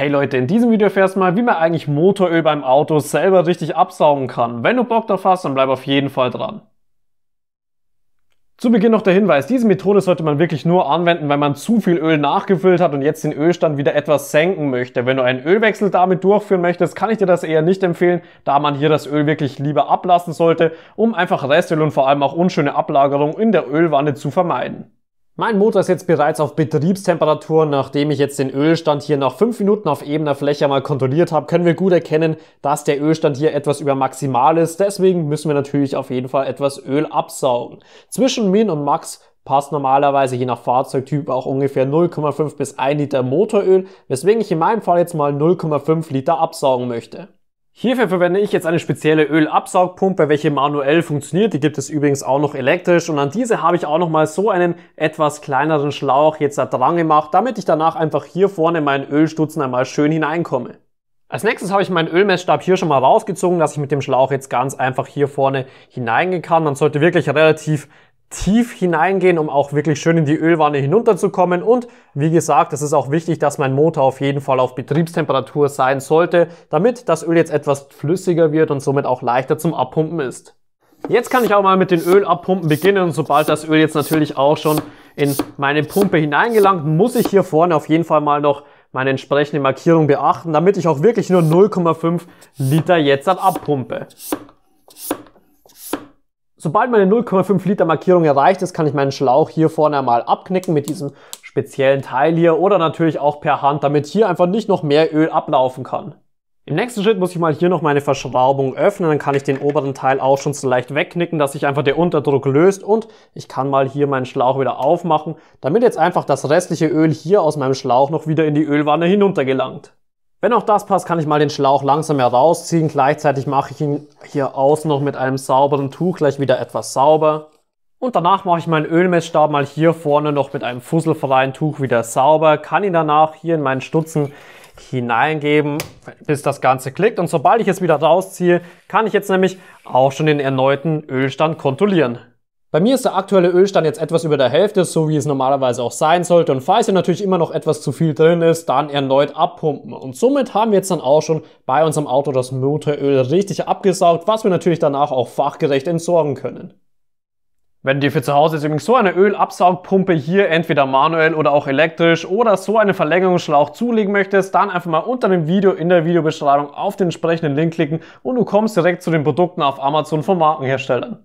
Hey Leute, in diesem Video erfährst du mal, wie man eigentlich Motoröl beim Auto selber richtig absaugen kann. Wenn du Bock drauf hast, dann bleib auf jeden Fall dran. Zu Beginn noch der Hinweis, diese Methode sollte man wirklich nur anwenden, wenn man zu viel Öl nachgefüllt hat und jetzt den Ölstand wieder etwas senken möchte. Wenn du einen Ölwechsel damit durchführen möchtest, kann ich dir das eher nicht empfehlen, da man hier das Öl wirklich lieber ablassen sollte, um einfach Restöl und vor allem auch unschöne Ablagerung in der Ölwanne zu vermeiden. Mein Motor ist jetzt bereits auf Betriebstemperatur. Nachdem ich jetzt den Ölstand hier nach 5 Minuten auf ebener Fläche mal kontrolliert habe, können wir gut erkennen, dass der Ölstand hier etwas über maximal ist. Deswegen müssen wir natürlich auf jeden Fall etwas Öl absaugen. Zwischen Min und Max passt normalerweise je nach Fahrzeugtyp auch ungefähr 0,5 bis 1 Liter Motoröl, weswegen ich in meinem Fall jetzt mal 0,5 Liter absaugen möchte. Hierfür verwende ich jetzt eine spezielle Ölabsaugpumpe, welche manuell funktioniert. Die gibt es übrigens auch noch elektrisch und an diese habe ich auch nochmal so einen etwas kleineren Schlauch jetzt da dran gemacht, damit ich danach einfach hier vorne meinen Ölstutzen einmal schön hineinkomme. Als nächstes habe ich meinen Ölmessstab hier schon mal rausgezogen, dass ich mit dem Schlauch jetzt ganz einfach hier vorne hineingehen kann. Man sollte wirklich relativ tief hineingehen, um auch wirklich schön in die Ölwanne hinunterzukommen. Und wie gesagt, es ist auch wichtig, dass mein Motor auf jeden Fall auf Betriebstemperatur sein sollte, damit das Öl jetzt etwas flüssiger wird und somit auch leichter zum Abpumpen ist. Jetzt kann ich auch mal mit den Ölabpumpen beginnen und sobald das Öl jetzt natürlich auch schon in meine Pumpe hineingelangt, muss ich hier vorne auf jeden Fall mal noch meine entsprechende Markierung beachten, damit ich auch wirklich nur 0,5 Liter jetzt abpumpe. Sobald meine 0,5 Liter Markierung erreicht ist, kann ich meinen Schlauch hier vorne einmal abknicken mit diesem speziellen Teil hier oder natürlich auch per Hand, damit hier einfach nicht noch mehr Öl ablaufen kann. Im nächsten Schritt muss ich mal hier noch meine Verschraubung öffnen, dann kann ich den oberen Teil auch schon so leicht wegknicken, dass sich einfach der Unterdruck löst und ich kann mal hier meinen Schlauch wieder aufmachen, damit jetzt einfach das restliche Öl hier aus meinem Schlauch noch wieder in die Ölwanne hinuntergelangt. Wenn auch das passt, kann ich mal den Schlauch langsam herausziehen. Gleichzeitig mache ich ihn hier außen noch mit einem sauberen Tuch gleich wieder etwas sauber. Und danach mache ich meinen Ölmessstab mal hier vorne noch mit einem fusselfreien Tuch wieder sauber. Kann ihn danach hier in meinen Stutzen hineingeben, bis das Ganze klickt. Und sobald ich es wieder rausziehe, kann ich jetzt nämlich auch schon den erneuten Ölstand kontrollieren. Bei mir ist der aktuelle Ölstand jetzt etwas über der Hälfte, so wie es normalerweise auch sein sollte. Und falls hier natürlich immer noch etwas zu viel drin ist, dann erneut abpumpen. Und somit haben wir jetzt dann auch schon bei unserem Auto das Motoröl richtig abgesaugt, was wir natürlich danach auch fachgerecht entsorgen können. Wenn dir für zu Hause jetzt übrigens so eine Ölabsaugpumpe hier entweder manuell oder auch elektrisch oder so einen Verlängerungsschlauch zulegen möchtest, dann einfach mal unter dem Video in der Videobeschreibung auf den entsprechenden Link klicken und du kommst direkt zu den Produkten auf Amazon von Markenherstellern.